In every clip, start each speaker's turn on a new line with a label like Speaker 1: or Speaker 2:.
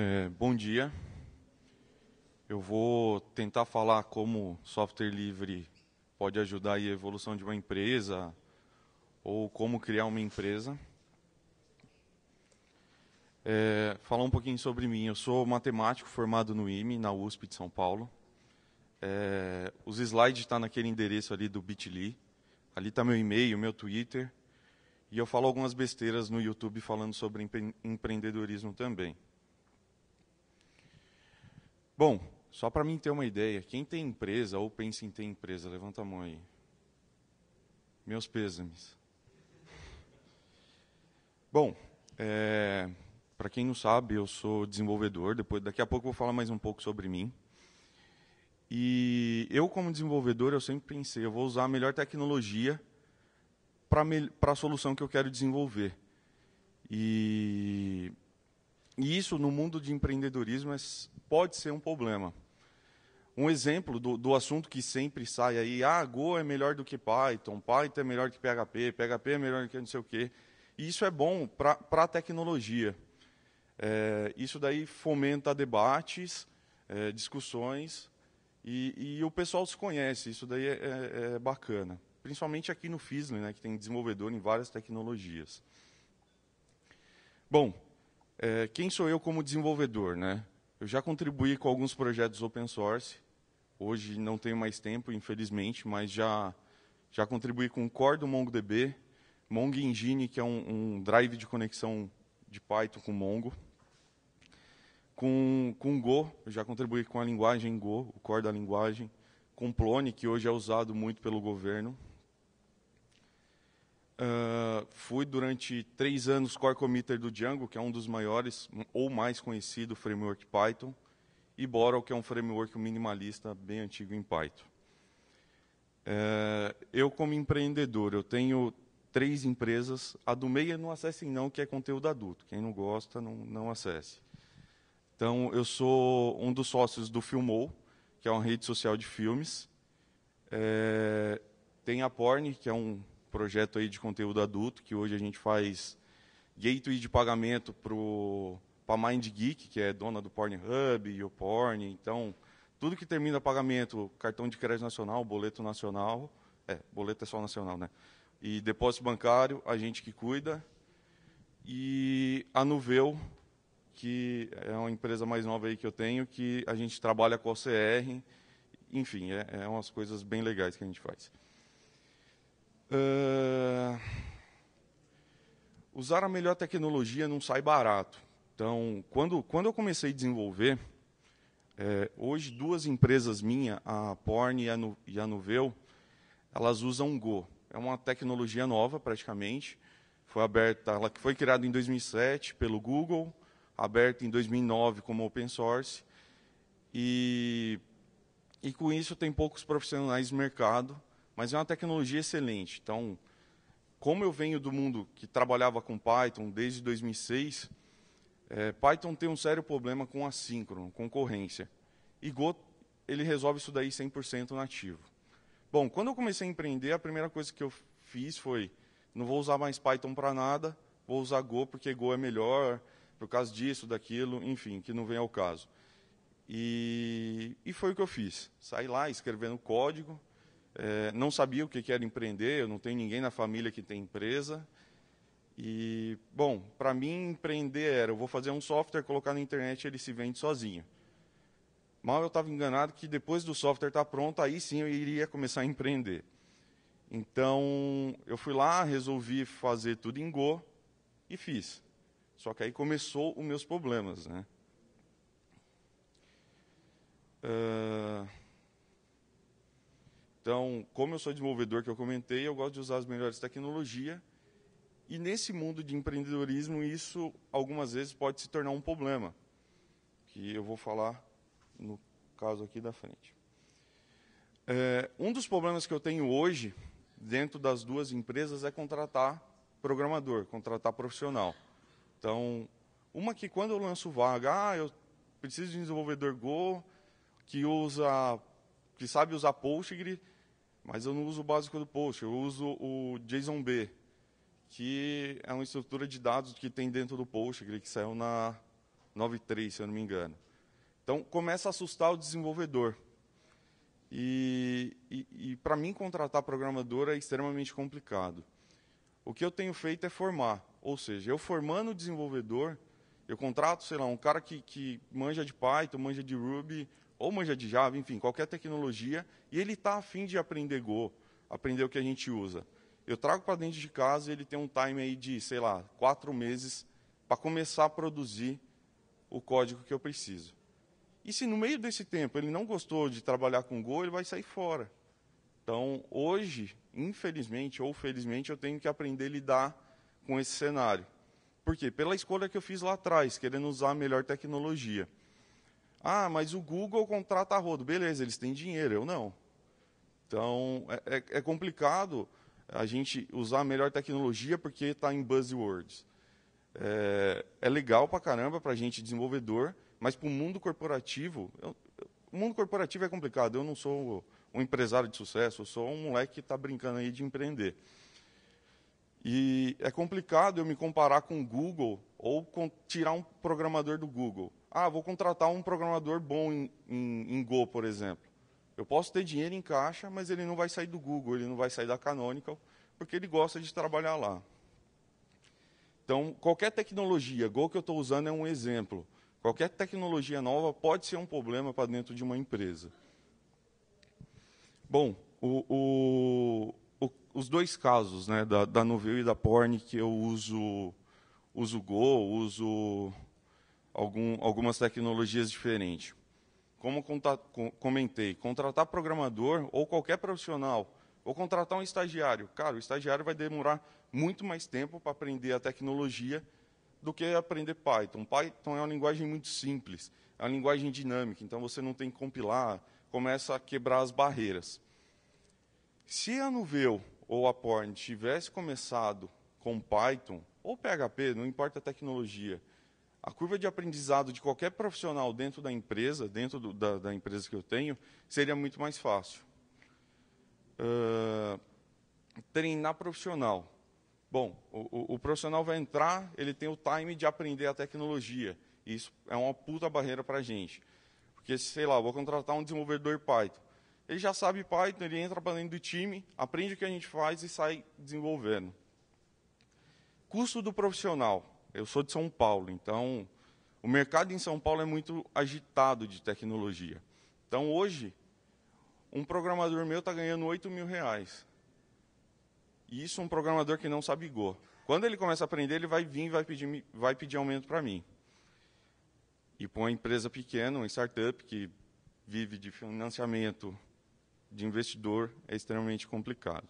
Speaker 1: É, bom dia. Eu vou tentar falar como software livre pode ajudar a evolução de uma empresa ou como criar uma empresa. É, falar um pouquinho sobre mim. Eu sou matemático formado no IME, na USP de São Paulo. É, os slides estão tá naquele endereço ali do bit.ly. Ali está meu e-mail, meu Twitter. E eu falo algumas besteiras no YouTube falando sobre empre empreendedorismo também. Bom, só para mim ter uma ideia, quem tem empresa ou pensa em ter empresa, levanta a mão aí. Meus pêsames. Bom, é, eh, para quem não sabe, eu sou desenvolvedor. Depois, daqui a pouco eu vou falar mais um pouco sobre mim. E eu, como desenvolvedor, eu sempre pensei, eu vou usar a melhor tecnologia para me, a solução que eu quero desenvolver. E e isso, no mundo de empreendedorismo, é, pode ser um problema. Um exemplo do, do, assunto que sempre sai aí, ah, Go é melhor do que Python, Python é melhor que PHP, PHP é melhor do que não sei o quê. E isso é bom para a tecnologia. É, isso daí fomenta debates, é, discussões, e, e, o pessoal se conhece, isso daí é, é, é bacana. Principalmente aqui no FISLE, né, que tem desenvolvedor em várias tecnologias. Bom, é, quem sou eu como desenvolvedor? Né? Eu já contribuí com alguns projetos open source. Hoje não tenho mais tempo, infelizmente, mas já, já contribuí com o core do MongoDB, Mongo Engine, que é um, um drive de conexão de Python com Mongo. Com, com Go, eu já contribuí com a linguagem Go, o core da linguagem. Com Plone, que hoje é usado muito pelo governo, Uh, fui durante três anos core committer do Django, que é um dos maiores ou mais conhecido framework Python, e Borel, que é um framework minimalista bem antigo em Python. Uh, eu, como empreendedor, eu tenho três empresas. A do meio não acessem não, que é conteúdo adulto. Quem não gosta, não, não acesse. Então, eu sou um dos sócios do Filmou, que é uma rede social de filmes. Uh, tem a Porn, que é um projeto aí de conteúdo adulto, que hoje a gente faz gateway de pagamento para a MindGeek, que é dona do Pornhub e o Porn. Então, tudo que termina pagamento, cartão de crédito nacional, boleto nacional, é, boleto é só nacional, né? E depósito bancário, a gente que cuida. E a Nuveu, que é uma empresa mais nova aí que eu tenho, que a gente trabalha com a OCR. Enfim, é, é umas coisas bem legais que a gente faz. Uh, usar a melhor tecnologia não sai barato. Então, quando, quando eu comecei a desenvolver, é, hoje duas empresas minhas, a Porn e a, nu, e a elas usam Go. É uma tecnologia nova, praticamente. Foi aberta, ela foi criada em 2007 pelo Google, aberta em 2009 como open source. E, e com isso tem poucos profissionais no mercado mas é uma tecnologia excelente. Então, como eu venho do mundo que trabalhava com Python desde 2006, é, Python tem um sério problema com assíncrono, concorrência. E Go, ele resolve isso daí 100% nativo. Bom, quando eu comecei a empreender, a primeira coisa que eu fiz foi, não vou usar mais Python para nada, vou usar Go porque Go é melhor, por causa disso, daquilo, enfim, que não vem ao caso. E, e foi o que eu fiz. Saí lá escrevendo código, é, não sabia o que era empreender, eu não tenho ninguém na família que tem empresa. E, bom, para mim empreender era, eu vou fazer um software, colocar na internet ele se vende sozinho. Mal eu estava enganado que depois do software estar tá pronto, aí sim eu iria começar a empreender. Então, eu fui lá, resolvi fazer tudo em Go e fiz. Só que aí começou os meus problemas, né? Uh... Então, como eu sou desenvolvedor que eu comentei, eu gosto de usar as melhores tecnologias. E nesse mundo de empreendedorismo, isso algumas vezes pode se tornar um problema, que eu vou falar no caso aqui da frente. É, um dos problemas que eu tenho hoje, dentro das duas empresas, é contratar programador, contratar profissional. Então, uma que quando eu lanço vaga, ah, eu preciso de um desenvolvedor Go que usa, que sabe usar Postgre mas eu não uso o básico do Post, eu uso o JSONB, que é uma estrutura de dados que tem dentro do Post que saiu na 9.3, se eu não me engano. Então, começa a assustar o desenvolvedor. E, e, e para mim, contratar programador é extremamente complicado. O que eu tenho feito é formar. Ou seja, eu formando o desenvolvedor, eu contrato, sei lá, um cara que, que manja de Python, manja de Ruby, ou manja de Java, enfim, qualquer tecnologia, e ele está afim de aprender Go, aprender o que a gente usa. Eu trago para dentro de casa e ele tem um time aí de, sei lá, quatro meses para começar a produzir o código que eu preciso. E se no meio desse tempo ele não gostou de trabalhar com Go, ele vai sair fora. Então, hoje, infelizmente ou felizmente, eu tenho que aprender a lidar com esse cenário. Por quê? Pela escolha que eu fiz lá atrás, querendo usar a melhor tecnologia. Ah, mas o Google contrata a rodo. Beleza, eles têm dinheiro, eu não. Então, é, é, é complicado a gente usar a melhor tecnologia porque está em buzzwords. É, é legal para caramba para a gente desenvolvedor, mas para o mundo corporativo, eu, o mundo corporativo é complicado. Eu não sou um empresário de sucesso, eu sou um moleque que está brincando aí de empreender. E é complicado eu me comparar com o Google ou com, tirar um programador do Google. Ah, vou contratar um programador bom em, em, em Go, por exemplo. Eu posso ter dinheiro em caixa, mas ele não vai sair do Google, ele não vai sair da Canonical, porque ele gosta de trabalhar lá. Então, qualquer tecnologia, Go que eu estou usando é um exemplo. Qualquer tecnologia nova pode ser um problema para dentro de uma empresa. Bom, o, o, o, os dois casos, né, da, da e da Porn, que eu uso, uso Go, uso algum, algumas tecnologias diferentes. Como comentei, contratar programador ou qualquer profissional, ou contratar um estagiário. Cara, o estagiário vai demorar muito mais tempo para aprender a tecnologia do que aprender Python. Python é uma linguagem muito simples, é uma linguagem dinâmica, então você não tem que compilar, começa a quebrar as barreiras. Se a Nuveu ou a Porn tivesse começado com Python ou PHP, não importa a tecnologia, a curva de aprendizado de qualquer profissional dentro da empresa, dentro do, da, da, empresa que eu tenho, seria muito mais fácil. Uh, treinar profissional. Bom, o, o, o, profissional vai entrar, ele tem o time de aprender a tecnologia. E isso é uma puta barreira para a gente. Porque, sei lá, vou contratar um desenvolvedor Python. Ele já sabe Python, ele entra para dentro do time, aprende o que a gente faz e sai desenvolvendo. Custo do profissional. Eu sou de São Paulo, então o mercado em São Paulo é muito agitado de tecnologia. Então hoje, um programador meu está ganhando 8 mil reais. E isso um programador que não sabe Go. Quando ele começa a aprender, ele vai vir e vai pedir, vai pedir aumento para mim. E para uma empresa pequena, uma startup que vive de financiamento de investidor, é extremamente complicado.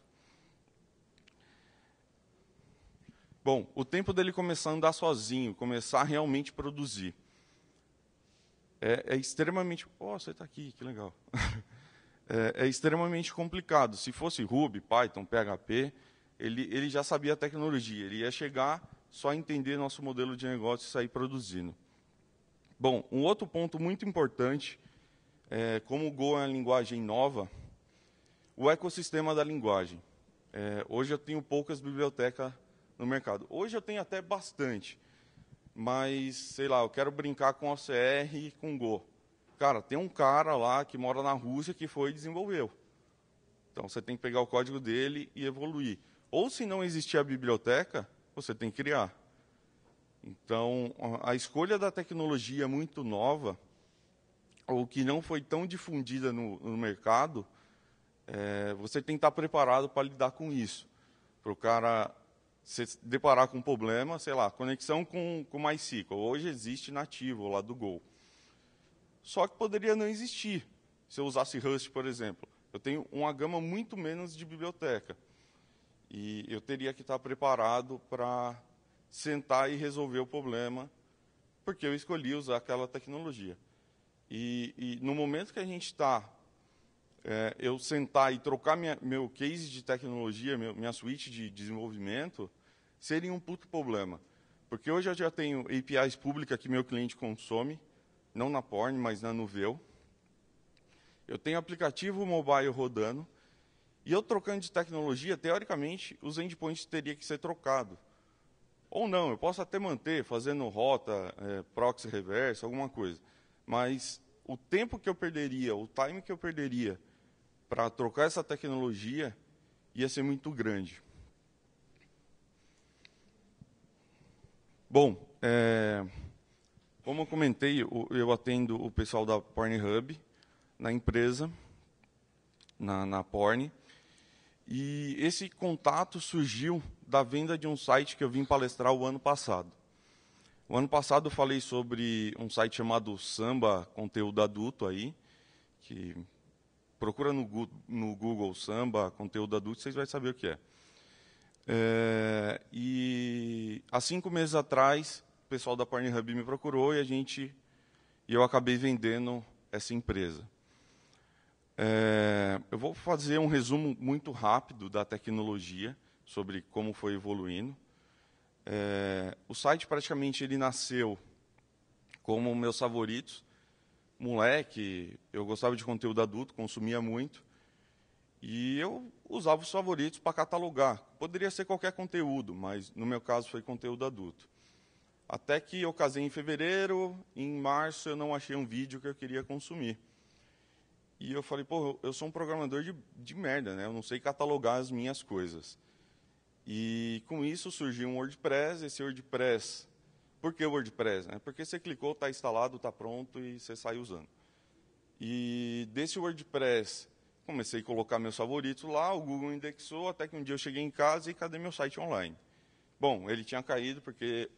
Speaker 1: Bom, o tempo dele começar a andar sozinho, começar a realmente produzir. É, é extremamente. Oh, você está aqui, que legal. é, é, extremamente complicado. Se fosse Ruby, Python, PHP, ele, ele já sabia a tecnologia, ele ia chegar só a entender nosso modelo de negócio e sair produzindo. Bom, um outro ponto muito importante, é, como o Go é uma linguagem nova, o ecossistema da linguagem. É, hoje eu tenho poucas bibliotecas no mercado. Hoje eu tenho até bastante, mas, sei lá, eu quero brincar com OCR e com Go. Cara, tem um cara lá que mora na Rússia que foi e desenvolveu. Então, você tem que pegar o código dele e evoluir. Ou, se não existir a biblioteca, você tem que criar. Então, a escolha da tecnologia muito nova, ou que não foi tão difundida no, no mercado, é, você tem que estar preparado para lidar com isso. Para o cara se deparar com um problema, sei lá, conexão com, com MySQL. Hoje existe nativo lá do Go. Só que poderia não existir se eu usasse Rust, por exemplo. Eu tenho uma gama muito menos de biblioteca. E eu teria que estar preparado para sentar e resolver o problema, porque eu escolhi usar aquela tecnologia. E, e no momento que a gente está é, eu sentar e trocar minha, meu case de tecnologia, meu, minha suíte de desenvolvimento, seria um puto problema. Porque hoje eu já tenho APIs públicas que meu cliente consome, não na Porn, mas na Nuveu. Eu tenho aplicativo mobile rodando. E eu trocando de tecnologia, teoricamente, os endpoints teria que ser trocado. Ou não, eu posso até manter, fazendo rota, é, proxy reverso, alguma coisa. Mas o tempo que eu perderia, o time que eu perderia para trocar essa tecnologia ia ser muito grande. Bom, é, como eu comentei, eu atendo o pessoal da Pornhub na empresa, na, na Porn. E esse contato surgiu da venda de um site que eu vim palestrar o ano passado. O ano passado eu falei sobre um site chamado Samba Conteúdo Adulto aí, que procura no, no Google samba, conteúdo adulto, vocês vão saber o que é. é. E há cinco meses atrás, o pessoal da Pornhub me procurou e a gente e eu acabei vendendo essa empresa. É, eu vou fazer um resumo muito rápido da tecnologia sobre como foi evoluindo. É, o site praticamente ele nasceu como meus favoritos moleque, eu gostava de conteúdo adulto, consumia muito. E eu usava os favoritos para catalogar. Poderia ser qualquer conteúdo, mas no meu caso foi conteúdo adulto. Até que eu casei em fevereiro, em março eu não achei um vídeo que eu queria consumir. E eu falei, pô, eu sou um programador de, de merda, né? Eu não sei catalogar as minhas coisas. E com isso surgiu um WordPress. Esse WordPress por que WordPress? Né? Porque você clicou, está instalado, está pronto e você sai usando. E desse WordPress, comecei a colocar meus favoritos lá, o Google indexou, até que um dia eu cheguei em casa e cadê meu site online? Bom, ele tinha caído porque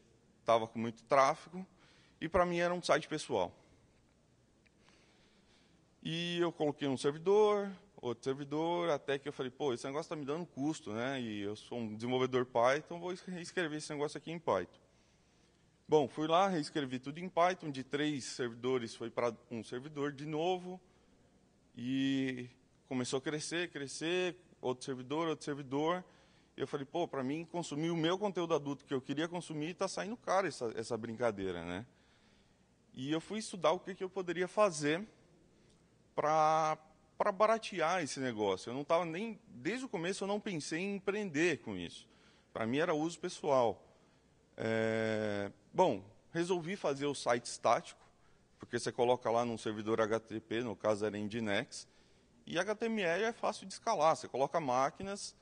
Speaker 1: estava com muito tráfego e para mim era um site pessoal. E eu coloquei um servidor, outro servidor, até que eu falei, pô, esse negócio está me dando custo, né? E eu sou um desenvolvedor Python, vou escrever esse negócio aqui em Python. Bom, fui lá, reescrevi tudo em Python, de três servidores foi para um servidor de novo, e começou a crescer, crescer, outro servidor, outro servidor. Eu falei, pô, para mim consumir o meu conteúdo adulto que eu queria consumir está saindo caro essa, essa brincadeira, né? E eu fui estudar o que, que eu poderia fazer para para baratear esse negócio. Eu não estava nem desde o começo eu não pensei em empreender com isso. Para mim era uso pessoal. É, Bom, resolvi fazer o site estático, porque você coloca lá num servidor HTTP, no caso era Nginx, e HTML é fácil de escalar, você coloca máquinas,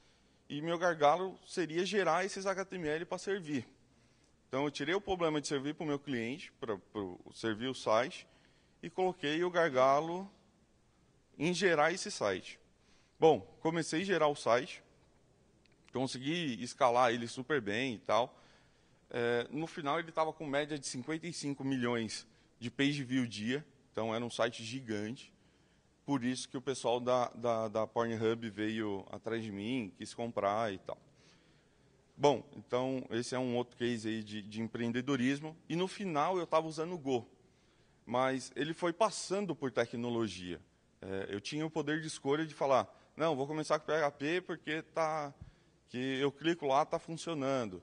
Speaker 1: e meu gargalo seria gerar esses HTML para servir. Então, eu tirei o problema de servir para o meu cliente, para, para servir o site, e coloquei o gargalo em gerar esse site. Bom, comecei a gerar o site, consegui escalar ele super bem e tal, é, no final, ele estava com média de 55 milhões de page view dia, então era um site gigante. Por isso que o pessoal da, da, da Pornhub veio atrás de mim, quis comprar e tal. Bom, então esse é um outro case aí de, de empreendedorismo. E no final eu estava usando o Go, mas ele foi passando por tecnologia. É, eu tinha o poder de escolha de falar, não, vou começar com PHP porque tá, que eu clico lá, está funcionando.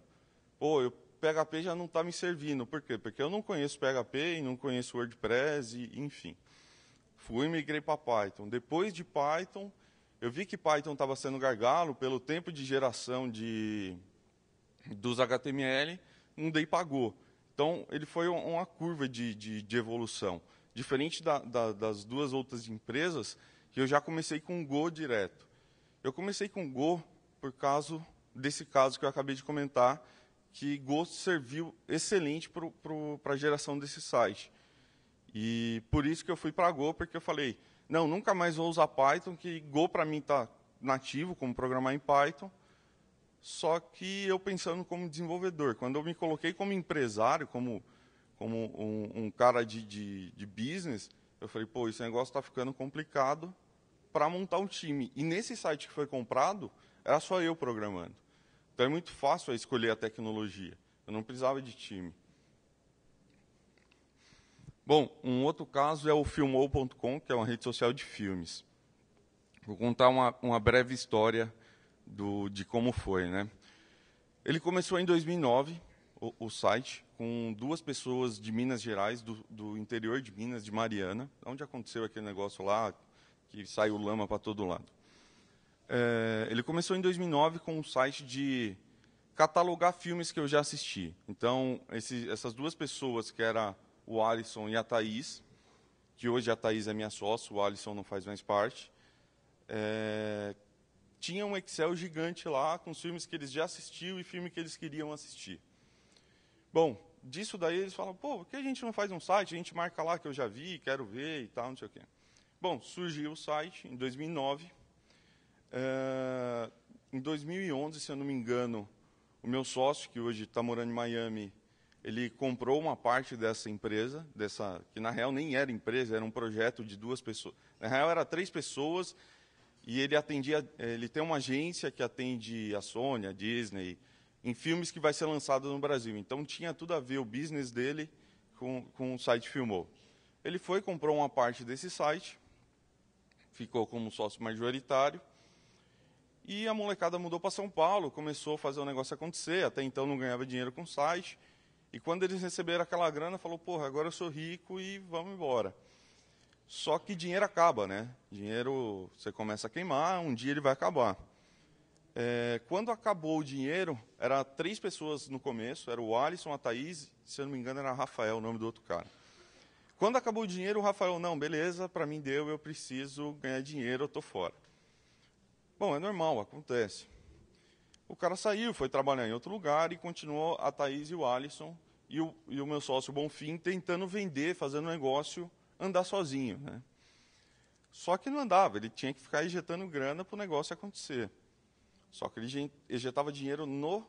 Speaker 1: Pô, eu PHP já não está me servindo. Por quê? Porque eu não conheço PHP e não conheço WordPress, e, enfim. Fui e migrei para Python. Depois de Python, eu vi que Python estava sendo gargalo pelo tempo de geração de, dos HTML, um daí pagou. Então, ele foi uma curva de, de, de evolução. Diferente da, da, das duas outras empresas, eu já comecei com Go direto. Eu comecei com Go por causa desse caso que eu acabei de comentar, que Ghost serviu excelente para a geração desse site. E por isso que eu fui para Go, porque eu falei, não, nunca mais vou usar Python, que Go para mim está nativo, como programar em Python. Só que eu pensando como desenvolvedor, quando eu me coloquei como empresário, como, como um, um cara de, de, de business, eu falei, pô, esse negócio está ficando complicado para montar um time. E nesse site que foi comprado, era só eu programando. Então é muito fácil escolher a tecnologia. Eu não precisava de time. Bom, um outro caso é o filmou.com, que é uma rede social de filmes. Vou contar uma, uma breve história do, de como foi. Né? Ele começou em 2009, o, o site, com duas pessoas de Minas Gerais, do, do, interior de Minas, de Mariana, onde aconteceu aquele negócio lá, que saiu lama para todo lado. É, ele começou em 2009 com um site de catalogar filmes que eu já assisti. Então, esse, essas duas pessoas, que era o Alisson e a Thaís, que hoje a Thaís é minha sócia, o Alisson não faz mais parte, é, tinha um Excel gigante lá com os filmes que eles já assistiam e filme que eles queriam assistir. Bom, disso daí eles falam, pô, por que a gente não faz um site? A gente marca lá que eu já vi, quero ver e tal, não sei o quê. Bom, surgiu o site em 2009, é, em 2011, se eu não me engano, o meu sócio, que hoje está morando em Miami, ele comprou uma parte dessa empresa, dessa que na real nem era empresa, era um projeto de duas pessoas. Na real era três pessoas e ele atendia, ele tem uma agência que atende a Sony, a Disney, em filmes que vai ser lançado no Brasil. Então tinha tudo a ver o business dele com, com o site Filmou. Ele foi comprou uma parte desse site, ficou como sócio majoritário e a molecada mudou para São Paulo, começou a fazer o negócio acontecer. Até então não ganhava dinheiro com o site. E quando eles receberam aquela grana, falou: porra, agora eu sou rico e vamos embora. Só que dinheiro acaba, né? Dinheiro você começa a queimar, um dia ele vai acabar. É, quando acabou o dinheiro, eram três pessoas no começo, era o Alisson, a Thaís, se eu não me engano era Rafael, o nome do outro cara. Quando acabou o dinheiro, o Rafael, não, beleza, para mim deu, eu preciso ganhar dinheiro, eu tô fora. Bom, é normal, acontece. O cara saiu, foi trabalhar em outro lugar e continuou a Thaís e o Alisson e o, e o meu sócio Bonfim tentando vender, fazendo negócio, andar sozinho. Né? Só que não andava, ele tinha que ficar injetando grana para o negócio acontecer. Só que ele injetava dinheiro no,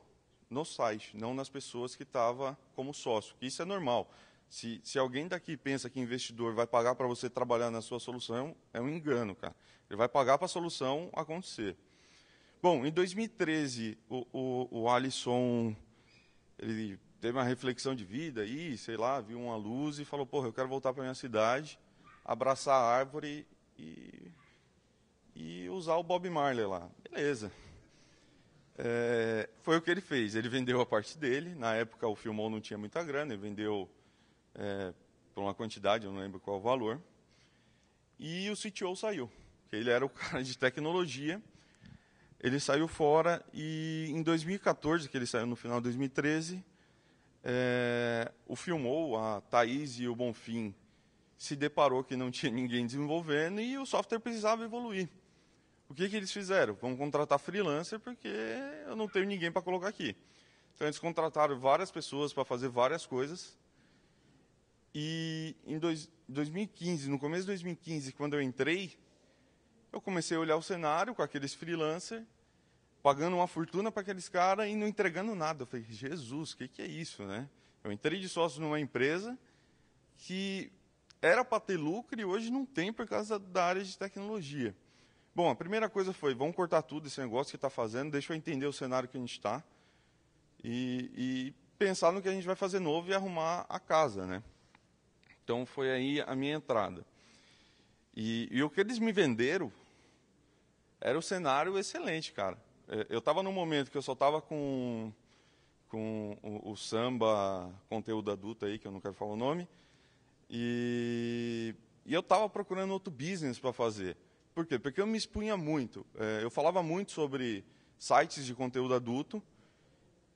Speaker 1: no site, não nas pessoas que estava como sócio, isso é normal. Se, se alguém daqui pensa que investidor vai pagar para você trabalhar na sua solução, é um engano, cara. Ele vai pagar para a solução acontecer. Bom, em 2013, o, o, o Alisson ele teve uma reflexão de vida aí sei lá, viu uma luz e falou: Porra, eu quero voltar para minha cidade, abraçar a árvore e, e usar o Bob Marley lá. Beleza. É, foi o que ele fez. Ele vendeu a parte dele. Na época, o Filmon não tinha muita grana, ele vendeu é, por uma quantidade, eu não lembro qual o valor. E o CTO saiu, ele era o cara de tecnologia. Ele saiu fora e em 2014, que ele saiu no final de 2013, é, o Filmou, a Thaís e o Bonfim se deparou que não tinha ninguém desenvolvendo e o software precisava evoluir. O que, que eles fizeram? Vamos contratar freelancer porque eu não tenho ninguém para colocar aqui. Então eles contrataram várias pessoas para fazer várias coisas e em dois, 2015, no começo de 2015, quando eu entrei, eu comecei a olhar o cenário com aqueles freelancers, pagando uma fortuna para aqueles caras e não entregando nada. Eu falei, Jesus, o que, que é isso, né? Eu entrei de sócio numa empresa que era para ter lucro e hoje não tem por causa da área de tecnologia. Bom, a primeira coisa foi, vamos cortar tudo esse negócio que está fazendo, deixa eu entender o cenário que a gente está e, e pensar no que a gente vai fazer novo e arrumar a casa, né? Então foi aí a minha entrada. E, e o que eles me venderam era o um cenário excelente, cara. É, eu estava num momento que eu só estava com, com o, o, samba conteúdo adulto aí, que eu não quero falar o nome, e, e eu estava procurando outro business para fazer. Por quê? Porque eu me expunha muito. É, eu falava muito sobre sites de conteúdo adulto,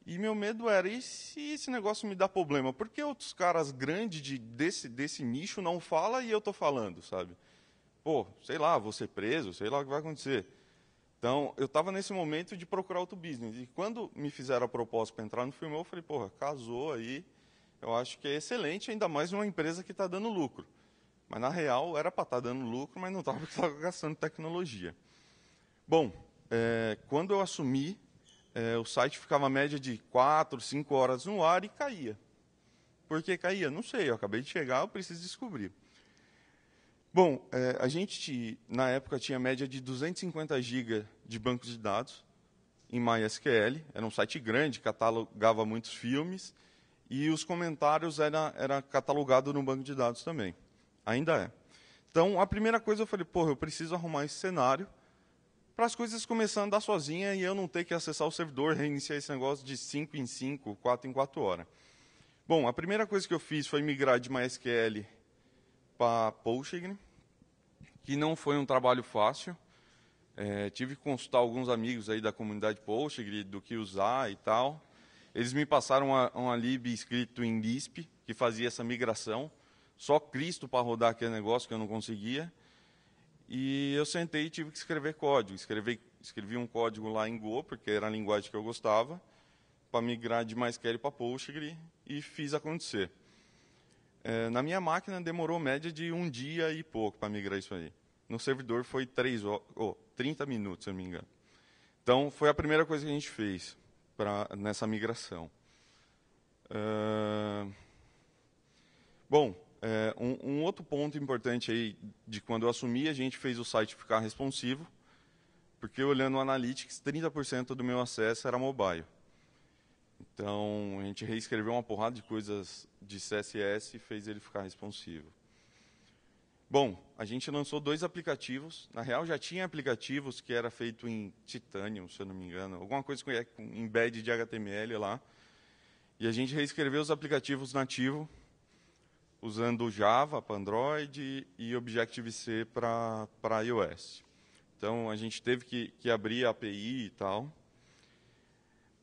Speaker 1: e meu medo era, e se esse negócio me dá problema? Por que outros caras grandes de, desse, desse nicho não falam e eu estou falando, sabe? Pô, sei lá, vou ser preso, sei lá o que vai acontecer. Então, eu estava nesse momento de procurar outro business. E quando me fizeram a proposta para entrar no filme, eu falei, porra, casou aí. Eu acho que é excelente, ainda mais uma empresa que está dando lucro. Mas, na real, era para estar tá dando lucro, mas não estava porque estava gastando tecnologia. Bom, é, quando eu assumi é, o site ficava a média de 4, 5 horas no ar e caía. Por que caía? Não sei, eu acabei de chegar, eu preciso descobrir. Bom, é, a gente, na época, tinha média de 250 GB de banco de dados em MySQL. Era um site grande, catalogava muitos filmes. E os comentários era, era catalogado no banco de dados também. Ainda é. Então, a primeira coisa eu falei, porra, eu preciso arrumar esse cenário para as coisas começarem a dar sozinha e eu não ter que acessar o servidor, reiniciar esse negócio de 5 em 5, 4 em 4 horas. Bom, a primeira coisa que eu fiz foi migrar de MySQL para Postgre, que não foi um trabalho fácil. É, tive que consultar alguns amigos aí da comunidade Postgre, do que usar e tal. Eles me passaram uma, uma lib escrito em Lisp, que fazia essa migração. Só Cristo para rodar aquele negócio que eu não conseguia. E eu sentei e tive que escrever código. Escrevi, escrevi um código lá em Go, porque era a linguagem que eu gostava, para migrar de MySQL para Postgre, e fiz acontecer. É, na minha máquina demorou média de um dia e pouco para migrar isso aí. No servidor foi três oh, 30 minutos, se eu não me engano. Então, foi a primeira coisa que a gente fez pra, nessa migração. Uh, bom, outro ponto importante aí de quando eu assumi, a gente fez o site ficar responsivo, porque olhando o Analytics, 30% do meu acesso era mobile. Então, a gente reescreveu uma porrada de coisas de CSS e fez ele ficar responsivo. Bom, a gente lançou dois aplicativos. Na real, já tinha aplicativos que era feito em Titanium, se eu não me engano. Alguma coisa com é, embed de HTML lá. E a gente reescreveu os aplicativos nativo usando Java para Android e Objective-C para iOS. Então, a gente teve que, que abrir a API e tal.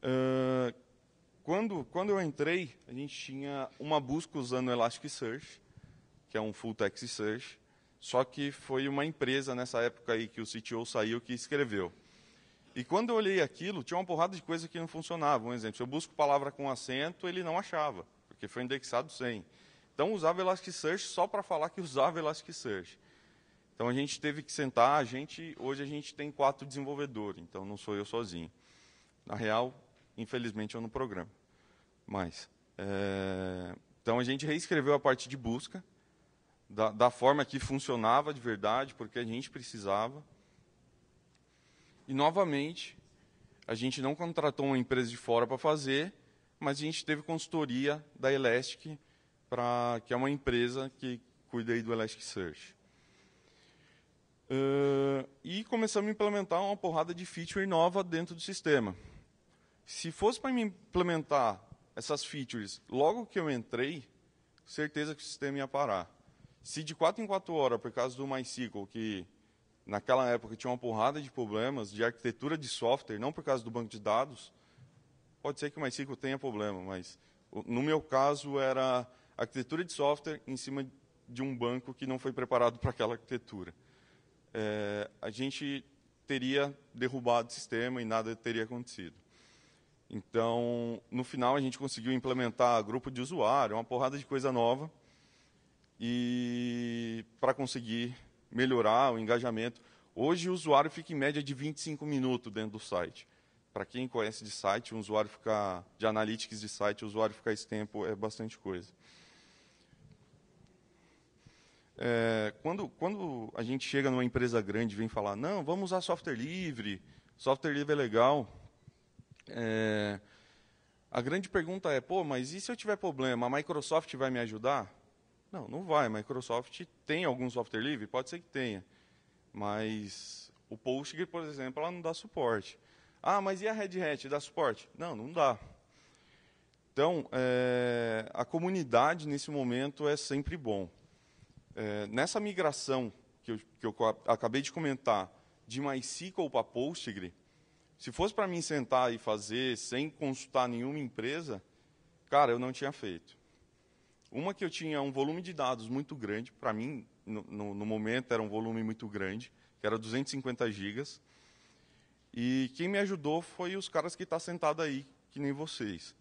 Speaker 1: Uh, quando, quando eu entrei, a gente tinha uma busca usando Elasticsearch, que é um full-text search, só que foi uma empresa nessa época aí que o CTO saiu que escreveu. E quando eu olhei aquilo, tinha uma porrada de coisa que não funcionava. Um exemplo, se eu busco palavra com acento, ele não achava, porque foi indexado sem. Então usava Elasticsearch só para falar que usava Elasticsearch. Então a gente teve que sentar, a gente, hoje a gente tem quatro desenvolvedores, então não sou eu sozinho. Na real, infelizmente eu não programo. Mas, é, então a gente reescreveu a parte de busca, da, da, forma que funcionava de verdade, porque a gente precisava. E novamente, a gente não contratou uma empresa de fora para fazer, mas a gente teve consultoria da Elastic para que é uma empresa que cuida do Elasticsearch. Uh, e começamos a implementar uma porrada de feature nova dentro do sistema. Se fosse para implementar essas features logo que eu entrei, certeza que o sistema ia parar. Se de 4 em 4 horas, por causa do MySQL, que naquela época tinha uma porrada de problemas de arquitetura de software, não por causa do banco de dados, pode ser que o MySQL tenha problema, mas no meu caso era arquitetura de software em cima de um banco que não foi preparado para aquela arquitetura. É, a gente teria derrubado o sistema e nada teria acontecido. Então, no final, a gente conseguiu implementar grupo de usuário, uma porrada de coisa nova, e para conseguir melhorar o engajamento. Hoje, o usuário fica em média de 25 minutos dentro do site. Para quem conhece de site, o usuário ficar de analytics de site, o usuário ficar esse tempo é bastante coisa. É, quando, quando a gente chega numa empresa grande e vem falar, não, vamos usar software livre, software livre é legal. É, a grande pergunta é, pô, mas e se eu tiver problema, a Microsoft vai me ajudar? Não, não vai. A Microsoft tem algum software livre? Pode ser que tenha. Mas o Postgre, por exemplo, ela não dá suporte. Ah, mas e a Red Hat? Dá suporte? Não, não dá. Então, é, a comunidade nesse momento é sempre bom. É, nessa migração que eu, que eu, acabei de comentar, de MySQL para Postgre, se fosse para mim sentar e fazer sem consultar nenhuma empresa, cara, eu não tinha feito. Uma que eu tinha um volume de dados muito grande, para mim, no, no, no, momento era um volume muito grande, que era 250 gigas. E quem me ajudou foi os caras que estão tá sentado aí, que nem vocês.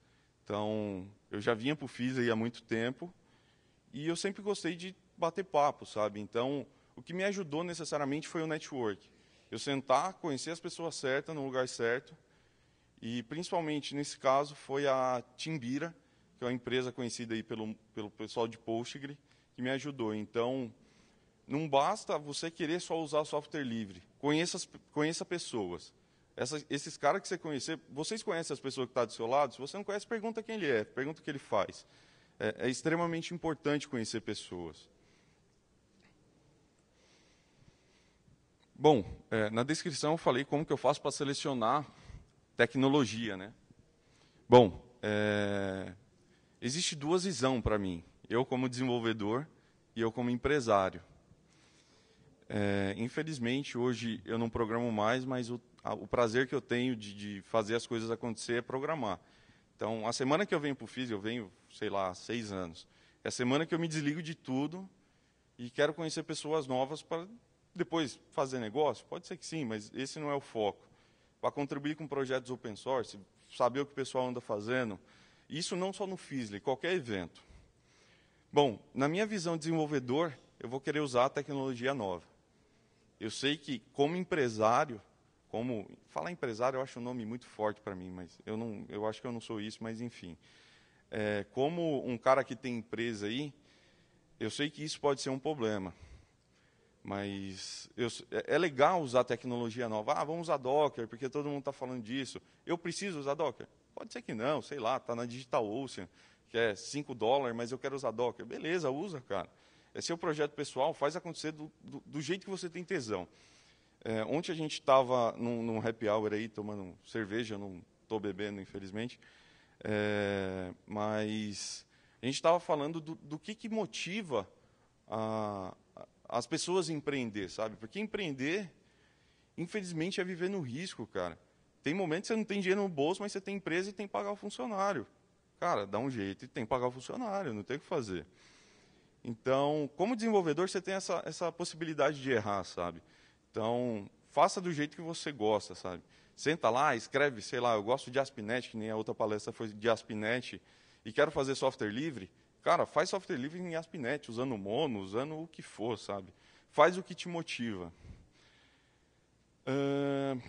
Speaker 1: Então, eu já vinha para o aí há muito tempo, e eu sempre gostei de bater papo, sabe? Então, o que me ajudou necessariamente foi o network. Eu sentar, conhecer as pessoas certas, no lugar certo. E, principalmente, nesse caso, foi a Timbira, que é uma empresa conhecida aí pelo, pelo pessoal de Postgre, que me ajudou. Então, não basta você querer só usar software livre. Conheça, conheça pessoas. esses caras que você conhecer, vocês conhecem as pessoas que estão tá do seu lado? Se você não conhece, pergunta quem ele é, pergunta o que ele faz. É, é extremamente importante conhecer pessoas. Bom, é, na descrição eu falei como que eu faço para selecionar tecnologia, né? Bom, é, existe duas visões para mim. Eu como desenvolvedor e eu como empresário. É, infelizmente, hoje eu não programo mais, mas o, a, o prazer que eu tenho de, de, fazer as coisas acontecer é programar. Então, a semana que eu venho para o FIS, eu venho, sei lá, seis anos. É a semana que eu me desligo de tudo e quero conhecer pessoas novas para depois fazer negócio? Pode ser que sim, mas esse não é o foco. Para contribuir com projetos open source, saber o que o pessoal anda fazendo. Isso não só no Fisley, qualquer evento. Bom, na minha visão de desenvolvedor, eu vou querer usar a tecnologia nova. Eu sei que, como empresário, como falar empresário eu acho um nome muito forte para mim, mas eu não, eu acho que eu não sou isso, mas enfim, é, como um cara que tem empresa aí, eu sei que isso pode ser um problema. Mas eu, é, é legal usar tecnologia nova. Ah, vamos usar Docker, porque todo mundo está falando disso. Eu preciso usar Docker? Pode ser que não, sei lá, está na Digital Ocean, que é 5 dólares, mas eu quero usar Docker. Beleza, usa, cara. É seu projeto pessoal, faz acontecer do, do, do jeito que você tem tesão. É, ontem a gente estava num, num, happy hour aí, tomando cerveja, não estou bebendo, infelizmente. É, mas a gente estava falando do, do, que, que motiva a, as pessoas empreender, sabe? Porque empreender, infelizmente, é viver no risco, cara. Tem momentos que você não tem dinheiro no bolso, mas você tem empresa e tem que pagar o funcionário. Cara, dá um jeito e tem que pagar o funcionário, não tem o que fazer. Então, como desenvolvedor, você tem essa, essa possibilidade de errar, sabe? Então, faça do jeito que você gosta, sabe? Senta lá, escreve, sei lá, eu gosto de ASP.NET, que nem a outra palestra foi de ASP.NET, e quero fazer software livre, Cara, faz software livre em aspnet, usando Mono, usando o que for, sabe? Faz o que te motiva. Uh,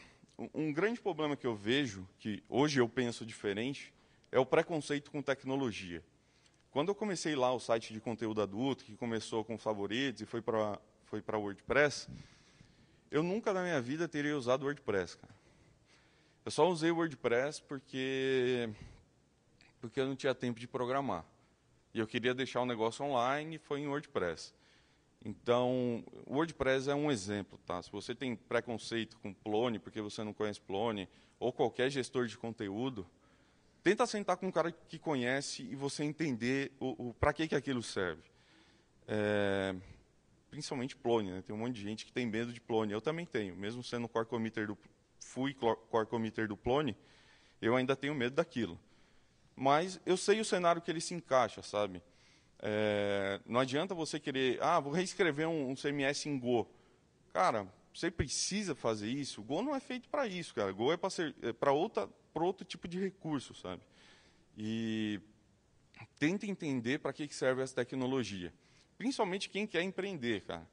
Speaker 1: um grande problema que eu vejo, que hoje eu penso diferente, é o preconceito com tecnologia. Quando eu comecei lá o site de conteúdo adulto, que começou com favoritos e foi para foi para WordPress, eu nunca na minha vida teria usado WordPress, cara. Eu só usei WordPress porque porque eu não tinha tempo de programar e eu queria deixar o negócio online, foi em WordPress. Então, o WordPress é um exemplo, tá? Se você tem preconceito com Plone, porque você não conhece Plone, ou qualquer gestor de conteúdo, tenta sentar com um cara que conhece e você entender o, o para que, que aquilo serve. É, principalmente Plone, né? Tem um monte de gente que tem medo de Plone. Eu também tenho, mesmo sendo core committer do fui core committer do Plone, eu ainda tenho medo daquilo mas eu sei o cenário que ele se encaixa, sabe? É, não adianta você querer, ah, vou reescrever um, um CMS em Go. Cara, você precisa fazer isso. Go não é feito para isso, cara. Go é para é outra, para outro tipo de recurso, sabe? E tenta entender para que, serve essa tecnologia. Principalmente quem quer empreender, cara.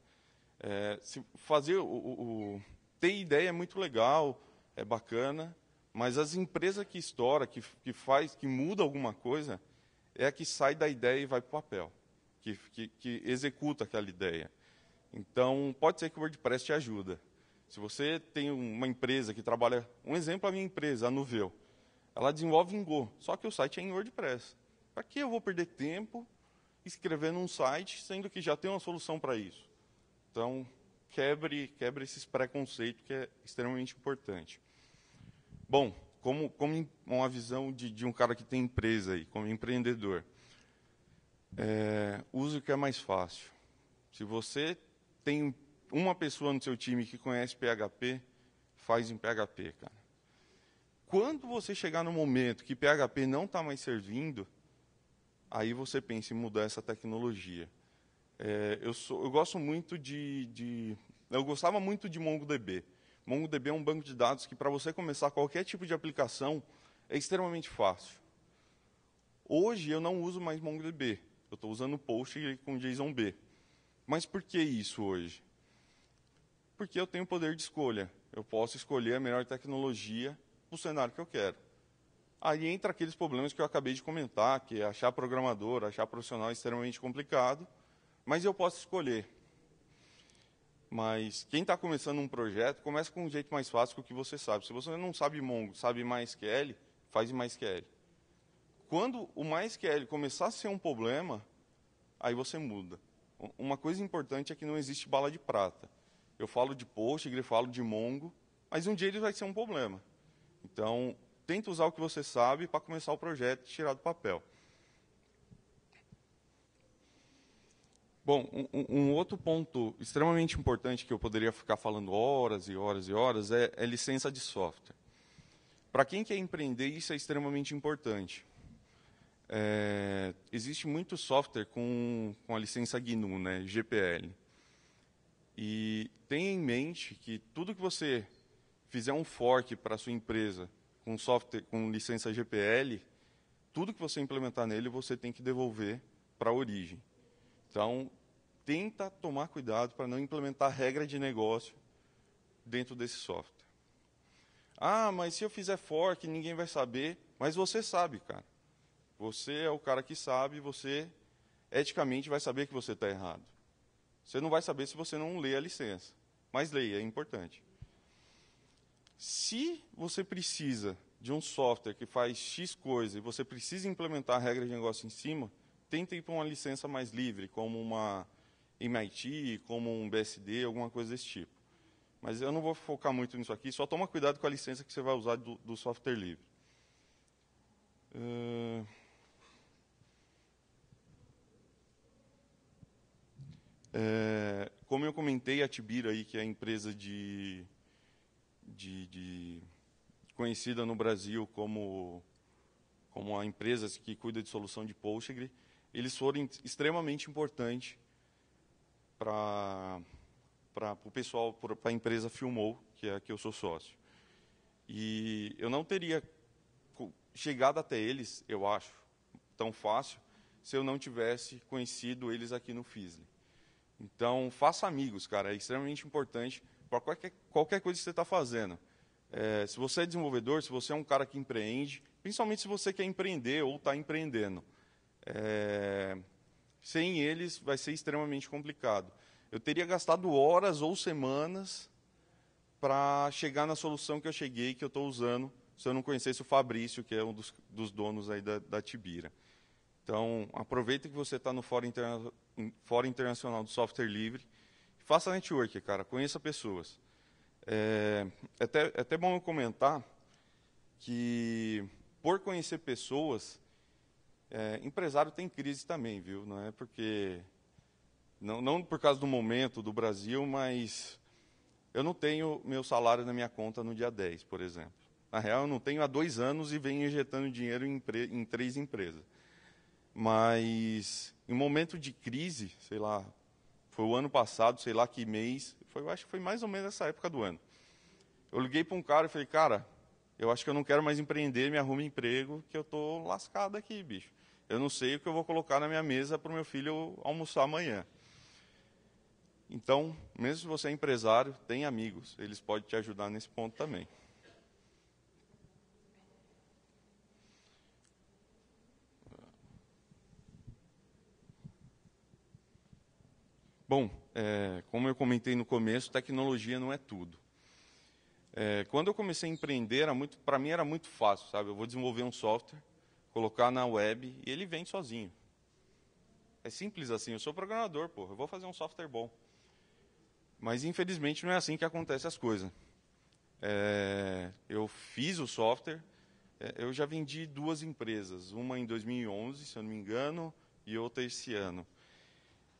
Speaker 1: É, fazer o, o, o, ter ideia é muito legal, é bacana, mas as empresas que estoura, que, que faz, que muda alguma coisa, é a que sai da ideia e vai para o papel, que, que, que executa aquela ideia. Então, pode ser que o WordPress te ajuda. Se você tem uma empresa que trabalha... Um exemplo, a minha empresa, a Nuveu. Ela desenvolve em Go, só que o site é em WordPress. Para que eu vou perder tempo escrevendo um site, sendo que já tem uma solução para isso? Então, quebre, quebre esses preconceitos, que é extremamente importante. Bom, como, como uma visão de, de um cara que tem empresa aí, como empreendedor, é, use o que é mais fácil. Se você tem uma pessoa no seu time que conhece PHP, faz em PHP, cara. Quando você chegar no momento que PHP não está mais servindo, aí você pensa em mudar essa tecnologia. É, eu, sou, eu gosto muito de, de, Eu gostava muito de MongoDB. MongoDB é um banco de dados que, para você começar qualquer tipo de aplicação, é extremamente fácil. Hoje, eu não uso mais MongoDB. Eu estou usando Post com JSONB. Mas por que isso hoje? Porque eu tenho poder de escolha. Eu posso escolher a melhor tecnologia para o cenário que eu quero. Aí entra aqueles problemas que eu acabei de comentar, que é achar programador, achar profissional é extremamente complicado, mas eu posso escolher. Mas quem está começando um projeto, começa com um jeito mais fácil que o que você sabe. Se você não sabe Mongo, sabe MySQL, faz MySQL. Quando o MySQL começar a ser um problema, aí você muda. Uma coisa importante é que não existe bala de prata. Eu falo de Postgre, falo de Mongo, mas um dia ele vai ser um problema. Então, tenta usar o que você sabe para começar o projeto e tirar do papel. Bom, um, um, outro ponto extremamente importante que eu poderia ficar falando horas e horas e horas é, é licença de software. Para quem quer empreender, isso é extremamente importante. É, existe muito software com, com a licença GNU, né, GPL. E tenha em mente que tudo que você fizer um fork para a sua empresa com software com licença GPL, tudo que você implementar nele, você tem que devolver para a origem. Então, tenta tomar cuidado para não implementar regra de negócio dentro desse software. Ah, mas se eu fizer fork, ninguém vai saber. Mas você sabe, cara. Você é o cara que sabe, você eticamente vai saber que você está errado. Você não vai saber se você não lê a licença. Mas leia, é importante. Se você precisa de um software que faz X coisa e você precisa implementar a regra de negócio em cima, tentem ir para uma licença mais livre, como uma MIT, como um BSD, alguma coisa desse tipo. Mas eu não vou focar muito nisso aqui, só toma cuidado com a licença que você vai usar do, do software livre. Uh... É, como eu comentei, a Tibira, aí, que é a empresa de, de, de, conhecida no Brasil como, como a empresa que cuida de solução de Postgre, eles foram extremamente importantes para o pessoal, para a empresa Filmou, que é a que eu sou sócio. E eu não teria chegado até eles, eu acho, tão fácil, se eu não tivesse conhecido eles aqui no Fisley. Então, faça amigos, cara, é extremamente importante para qualquer, qualquer coisa que você está fazendo. É, se você é desenvolvedor, se você é um cara que empreende, principalmente se você quer empreender ou está empreendendo, é, sem eles vai ser extremamente complicado. Eu teria gastado horas ou semanas para chegar na solução que eu cheguei, que eu estou usando, se eu não conhecesse o Fabrício, que é um dos, dos donos aí da, da Tibira. Então, aproveita que você está no Fórum, Interna Fórum Internacional do Software Livre. Faça network, cara. Conheça pessoas. É, é até, é até bom eu comentar que, por conhecer pessoas, é, empresário tem crise também, viu? Não é porque. Não, não por causa do momento do Brasil, mas eu não tenho meu salário na minha conta no dia 10, por exemplo. Na real, eu não tenho há dois anos e venho injetando dinheiro em, em três empresas. Mas em momento de crise, sei lá, foi o ano passado, sei lá que mês, foi, eu acho que foi mais ou menos essa época do ano. Eu liguei para um cara e falei, cara, eu acho que eu não quero mais empreender, me arrume emprego, que eu estou lascado aqui, bicho. Eu não sei o que eu vou colocar na minha mesa para o meu filho almoçar amanhã. Então, mesmo se você é empresário, tem amigos, eles podem te ajudar nesse ponto também. Bom, é, como eu comentei no começo, tecnologia não é tudo. É, quando eu comecei a empreender, para mim era muito fácil, sabe? Eu vou desenvolver um software, colocar na web e ele vem sozinho. É simples assim, eu sou programador, pô, eu vou fazer um software bom. Mas infelizmente não é assim que acontecem as coisas. É, eu fiz o software, é, eu já vendi duas empresas, uma em 2011, se eu não me engano, e outra esse ano.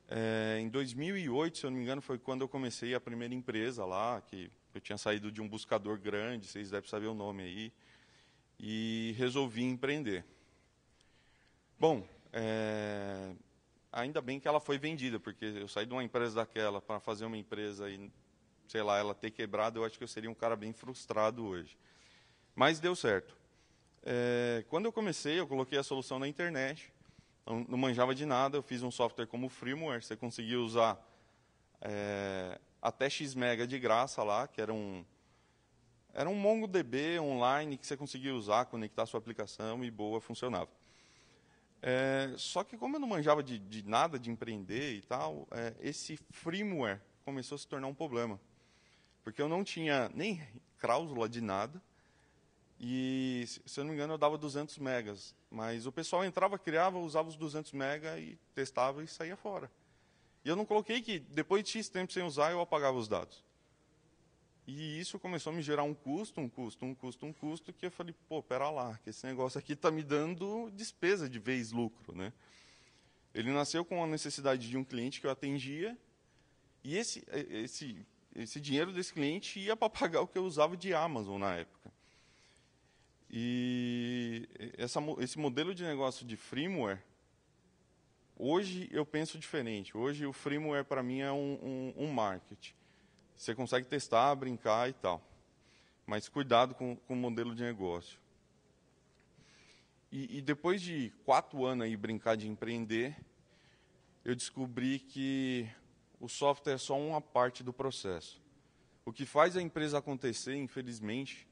Speaker 1: É, em 2008, se eu não me engano, foi quando eu comecei a primeira empresa lá, que eu tinha saído de um buscador grande, vocês devem saber o nome aí, e resolvi empreender. Bom, é, ainda bem que ela foi vendida, porque eu saí de uma empresa daquela para fazer uma empresa e, sei lá, ela ter quebrado, eu acho que eu seria um cara bem frustrado hoje. Mas deu certo. É, quando eu comecei, eu coloquei a solução na internet, não, não manjava de nada, eu fiz um software como freeware, você conseguia usar é, até X mega de graça lá, que era um era um MongoDB online que você conseguia usar, conectar sua aplicação e boa, funcionava. É, só que como eu não manjava de, de nada de empreender e tal, é, esse firmware começou a se tornar um problema. Porque eu não tinha nem cláusula de nada, e, se eu não me engano, eu dava 200 megas. Mas o pessoal entrava, criava, usava os 200 mega e testava e saía fora. E eu não coloquei que depois de X tempo sem usar, eu apagava os dados. E isso começou a me gerar um custo, um custo, um custo, um custo, que eu falei, pô, pera lá, que esse negócio aqui está me dando despesa de vez lucro. Né? Ele nasceu com a necessidade de um cliente que eu atendia, e esse, é, esse, esse dinheiro desse cliente ia para pagar o que eu usava de Amazon na época. E essa, esse modelo de negócio de freeware hoje eu penso diferente. Hoje o é para mim é um, um, um Você consegue testar, brincar e tal. Mas cuidado com, com o modelo de negócio. E, e, depois de quatro anos aí brincar de empreender, eu descobri que o software é só uma parte do processo. O que faz a empresa acontecer, infelizmente,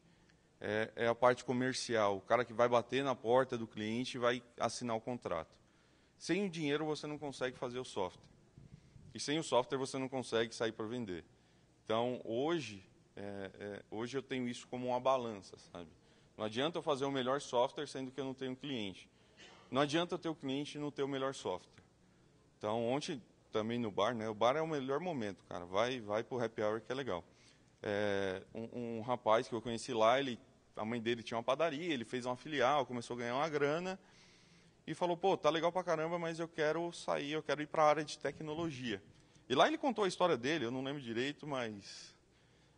Speaker 1: é, é a parte comercial. O cara que vai bater na porta do cliente e vai assinar o contrato. Sem o dinheiro você não consegue fazer o software. E sem o software você não consegue sair para vender. Então, hoje, é, é, hoje eu tenho isso como uma balança, sabe? Não adianta eu fazer o melhor software sendo que eu não tenho cliente. Não adianta eu ter o cliente e não ter o melhor software. Então, ontem também no bar, né? O bar é o melhor momento, cara. Vai, vai o happy hour que é legal. É, um, um, rapaz que eu conheci lá, ele, a mãe dele tinha uma padaria, ele fez uma filial, começou a ganhar uma grana e falou: pô, tá legal pra caramba, mas eu quero sair, eu quero ir para a área de tecnologia. E lá ele contou a história dele, eu não lembro direito, mas,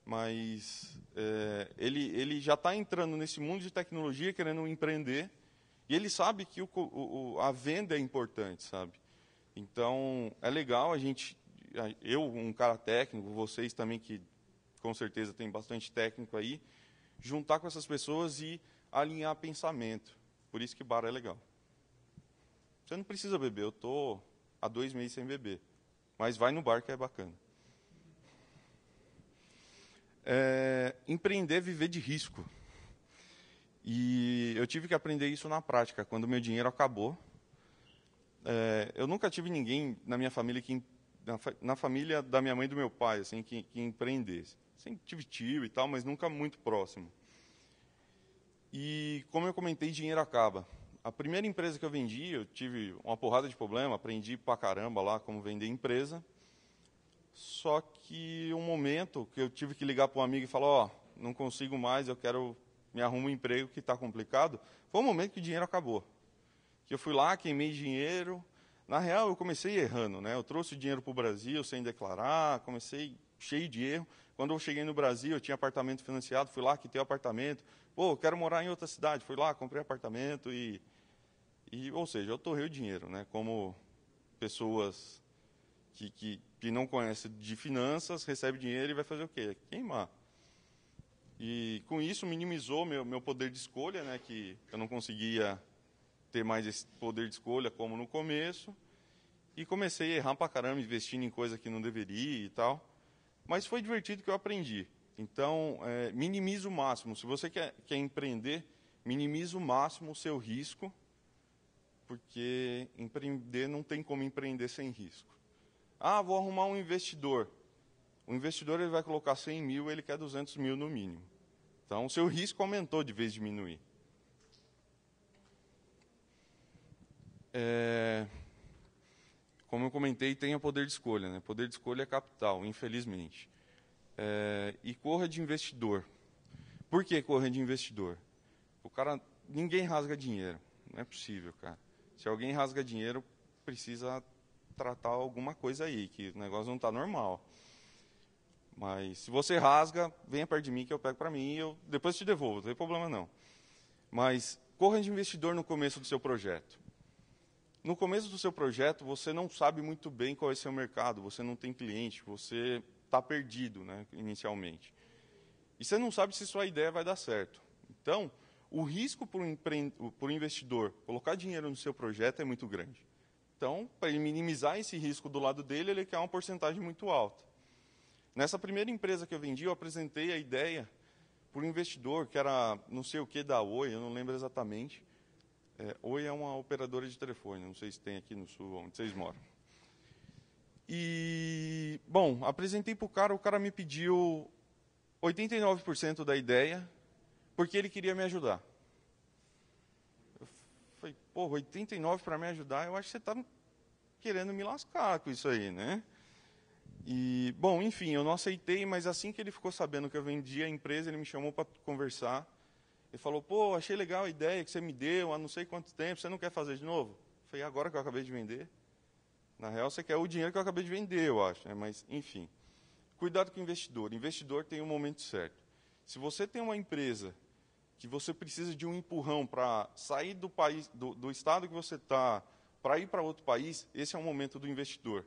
Speaker 1: mas é, ele, ele já está entrando nesse mundo de tecnologia, querendo empreender, e ele sabe que o, o, a venda é importante, sabe? Então, é legal a gente, eu, um cara técnico, vocês também que com certeza tem bastante técnico aí, juntar com essas pessoas e alinhar pensamento. Por isso que bar é legal. Você não precisa beber, eu estou há dois meses sem beber. Mas vai no bar que é bacana. É, empreender é viver de risco. E eu tive que aprender isso na prática, quando meu dinheiro acabou. É, eu nunca tive ninguém na minha família que na, na família da minha mãe e do meu pai assim que, que empreendesse. Sempre tive tio e tal, mas nunca muito próximo. E como eu comentei, dinheiro acaba a primeira empresa que eu vendi, eu tive uma porrada de problema, aprendi pra caramba lá como vender empresa. Só que um momento que eu tive que ligar para um amigo e falar, ó, oh, não consigo mais, eu quero me arrumar um emprego que está complicado, foi um momento que o dinheiro acabou. Que eu fui lá, queimei dinheiro. Na real, eu comecei errando, né? Eu trouxe o dinheiro para o Brasil sem declarar, comecei cheio de erro. Quando eu cheguei no Brasil, eu tinha apartamento financiado, fui lá, quitei o apartamento. Pô, quero morar em outra cidade. Fui lá, comprei apartamento e e, ou seja, eu torrei o dinheiro, né? Como pessoas que, que, que não conhecem de finanças, recebe dinheiro e vai fazer o quê? Queimar. E com isso minimizou meu, meu poder de escolha, né? Que eu não conseguia ter mais esse poder de escolha como no começo. E comecei a errar pra caramba, investindo em coisa que não deveria e tal. Mas foi divertido que eu aprendi. Então, é, minimiza o máximo. Se você quer, quer empreender, minimiza o máximo o seu risco porque empreender não tem como empreender sem risco. Ah, vou arrumar um investidor. O investidor ele vai colocar 100 mil, ele quer 200 mil no mínimo. Então, o seu risco aumentou de vez de diminuir. É, como eu comentei, tenha poder de escolha. Né? Poder de escolha é capital, infelizmente. É, e corra de investidor. Por que corra de investidor? O cara, ninguém rasga dinheiro. Não é possível, cara. Se alguém rasga dinheiro, precisa tratar alguma coisa aí, que o negócio não está normal. Mas se você rasga, venha perto de mim que eu pego para mim e eu depois te devolvo, não tem problema não. Mas corra de investidor no começo do seu projeto. No começo do seu projeto, você não sabe muito bem qual é o seu mercado, você não tem cliente, você está perdido né, inicialmente. E você não sabe se sua ideia vai dar certo. Então, o risco para o, investidor colocar dinheiro no seu projeto é muito grande. Então, para ele minimizar esse risco do lado dele, ele quer uma porcentagem muito alta. Nessa primeira empresa que eu vendi, eu apresentei a ideia para o investidor, que era não sei o que da Oi, eu não lembro exatamente. É, Oi é uma operadora de telefone, não sei se tem aqui no sul, onde vocês moram. E, bom, apresentei para o cara, o cara me pediu 89% da ideia porque ele queria me ajudar. Eu falei, porra, 89 para me ajudar, eu acho que você está querendo me lascar com isso aí, né? E, bom, enfim, eu não aceitei, mas assim que ele ficou sabendo que eu vendia a empresa, ele me chamou para conversar. Ele falou, pô, achei legal a ideia que você me deu há não sei quanto tempo, você não quer fazer de novo? Eu falei, agora que eu acabei de vender? Na real, você quer o dinheiro que eu acabei de vender, eu acho, né? mas enfim. Cuidado com o investidor. investidor tem o um momento certo. Se você tem uma empresa que você precisa de um empurrão para sair do, país, do, do estado que você está, para ir para outro país, esse é o momento do investidor.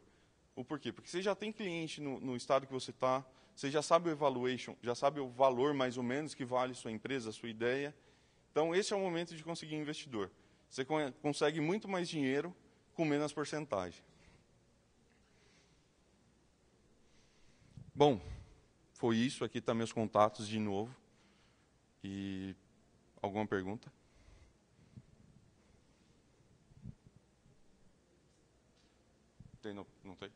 Speaker 1: O porquê? Porque você já tem cliente no, no estado que você está, você já sabe o evaluation, já sabe o valor mais ou menos que vale sua empresa, sua ideia. Então, esse é o momento de conseguir investidor. Você consegue muito mais dinheiro com menos porcentagem. Bom, foi isso. Aqui estão tá meus contatos de novo. E alguma pergunta? Tem, não, não tem?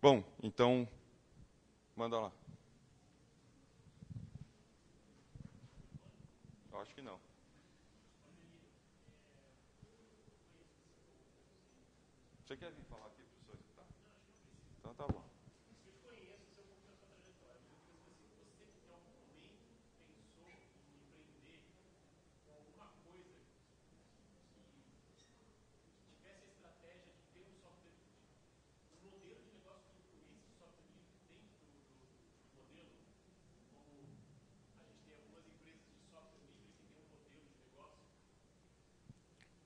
Speaker 1: Bom, então, manda lá. Eu acho que não. Você quer vir falar aqui, professor? Tá. Então tá bom.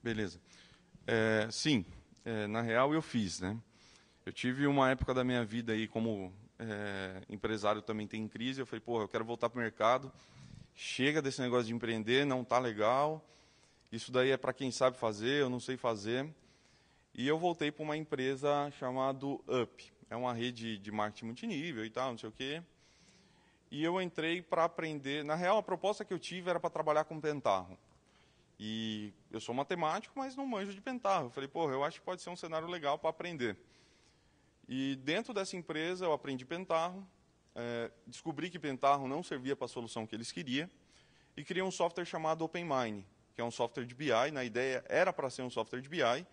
Speaker 1: Beleza. É, sim, é, na real eu fiz, né? Eu tive uma época da minha vida aí como é, empresário também tem crise, eu falei, porra, eu quero voltar para o mercado, chega desse negócio de empreender, não tá legal, isso daí é para quem sabe fazer, eu não sei fazer. E eu voltei para uma empresa chamada Up, é uma rede de marketing multinível e tal, não sei o quê. E eu entrei para aprender, na real a proposta que eu tive era para trabalhar com Pentarro. E eu sou matemático, mas não manjo de pentarro. Eu falei, porra, eu acho que pode ser um cenário legal para aprender. E dentro dessa empresa eu aprendi pentarro, é, eh, descobri que pentarro não servia para a solução que eles queriam, e criei um software chamado OpenMine, que é um software de BI. Na ideia era para ser um software de BI.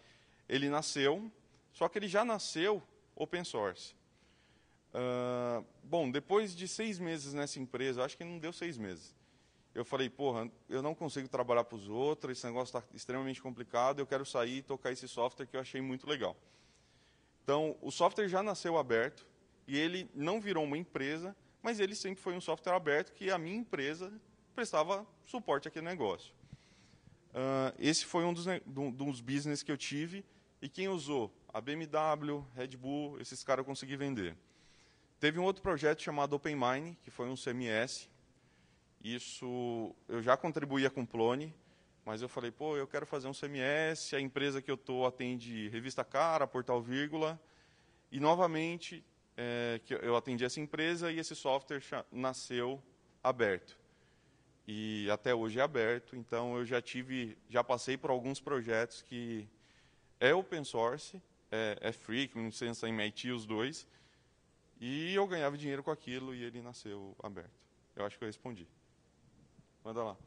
Speaker 1: Ele nasceu, só que ele já nasceu open source. Uh, bom, depois de seis meses nessa empresa, acho que não deu seis meses, eu falei, porra, eu não consigo trabalhar para os outros, esse negócio está extremamente complicado, eu quero sair e tocar esse software que eu achei muito legal. Então, o software já nasceu aberto e ele não virou uma empresa, mas ele sempre foi um software aberto que a minha empresa prestava suporte àquele negócio. Uh, esse foi um dos, dos business que eu tive e quem usou? A BMW, Red Bull, esses caras eu consegui vender. Teve um outro projeto chamado OpenMine, que foi um CMS, isso eu já contribuía com o Plone, mas eu falei, pô, eu quero fazer um CMS, a empresa que eu estou atende Revista Cara, Portal Vírgula, e novamente é, que eu atendi essa empresa e esse software nasceu aberto. E até hoje é aberto, então eu já tive, já passei por alguns projetos que é open source, é, é free, com licença MIT, os dois, e eu ganhava dinheiro com aquilo e ele nasceu aberto. Eu acho que eu respondi. Manda lá.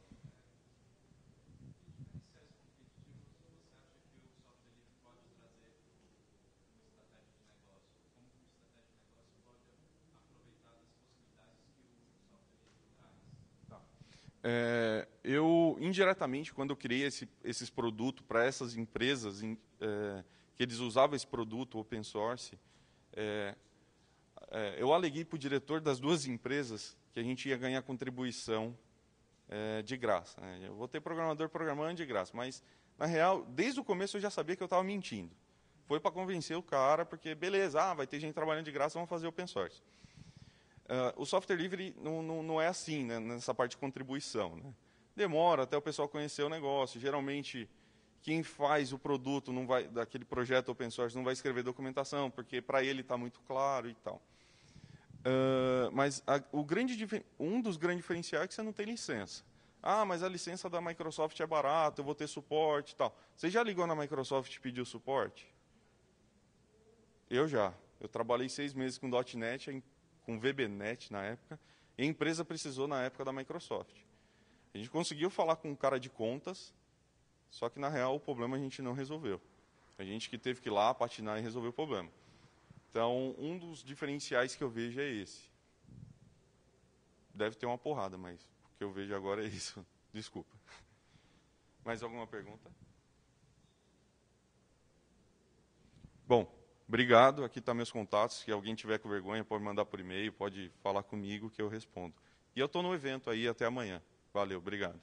Speaker 1: Tá. É, eu, indiretamente, quando eu criei esse, esses produtos para essas empresas é, que eles usavam esse produto open source, é, é eu aleguei para o diretor das duas empresas que a gente ia ganhar contribuição é, de graça. Né? Eu vou ter programador programando de graça, mas na real, desde o começo eu já sabia que eu estava mentindo. Foi para convencer o cara, porque beleza, ah, vai ter gente trabalhando de graça, vamos fazer open source. Uh, o software livre não, não, não é assim, né, nessa parte de contribuição. Né? Demora até o pessoal conhecer o negócio. Geralmente, quem faz o produto não vai, daquele projeto open source não vai escrever documentação, porque para ele está muito claro e tal. Uh, mas a, o grande, um dos grandes diferenciais é que você não tem licença. Ah, mas a licença da Microsoft é barata, eu vou ter suporte e tal. Você já ligou na Microsoft e pediu suporte? Eu já. Eu trabalhei seis meses com .NET, com VBNet na época, e a empresa precisou na época da Microsoft. A gente conseguiu falar com um cara de contas, só que na real o problema a gente não resolveu. A gente que teve que ir lá patinar e resolver o problema. Então, um dos diferenciais que eu vejo é esse. Deve ter uma porrada, mas o que eu vejo agora é isso. Desculpa. Mais alguma pergunta? Bom, obrigado. Aqui estão tá meus contatos. Se alguém tiver com vergonha, pode mandar por e-mail, pode falar comigo que eu respondo. E eu estou no evento aí até amanhã. Valeu, obrigado.